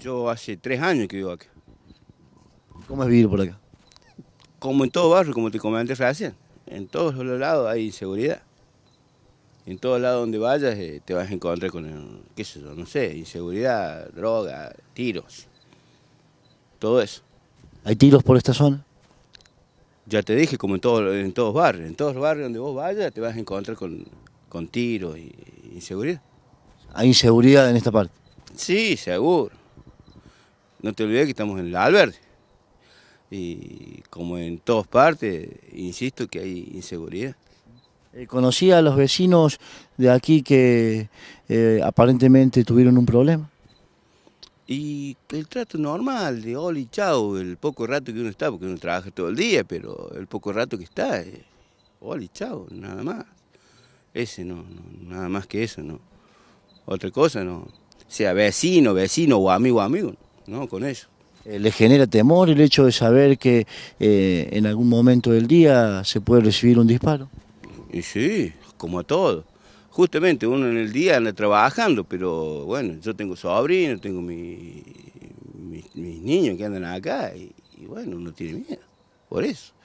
Yo hace tres años que vivo aquí. ¿Cómo es vivir por acá? Como en todo barrio, como te comenté Francia. En todos los lados hay inseguridad. En todos lados donde vayas eh, te vas a encontrar con, eh, qué sé yo, no sé, inseguridad, droga, tiros. Todo eso. ¿Hay tiros por esta zona? Ya te dije, como en, todo, en todos barrios. En todos los barrios donde vos vayas te vas a encontrar con, con tiros y inseguridad. ¿Hay inseguridad en esta parte? Sí, seguro. No te olvides que estamos en la Alberti. Y como en todas partes, insisto que hay inseguridad. Eh, conocí ¿Conocía a los vecinos de aquí que eh, aparentemente tuvieron un problema? Y el trato normal de Oli y chao, el poco rato que uno está, porque uno trabaja todo el día, pero el poco rato que está, eh, oli hola chao, nada más. Ese no, nada más que eso, no. Otra cosa no. Sea vecino, vecino o amigo, amigo. ¿no? con eso eh, ¿Le genera temor el hecho de saber que eh, en algún momento del día se puede recibir un disparo? Y sí, como a todos. Justamente uno en el día anda trabajando, pero bueno, yo tengo sobrinos, tengo mi, mis, mis niños que andan acá y, y bueno, uno tiene miedo, por eso.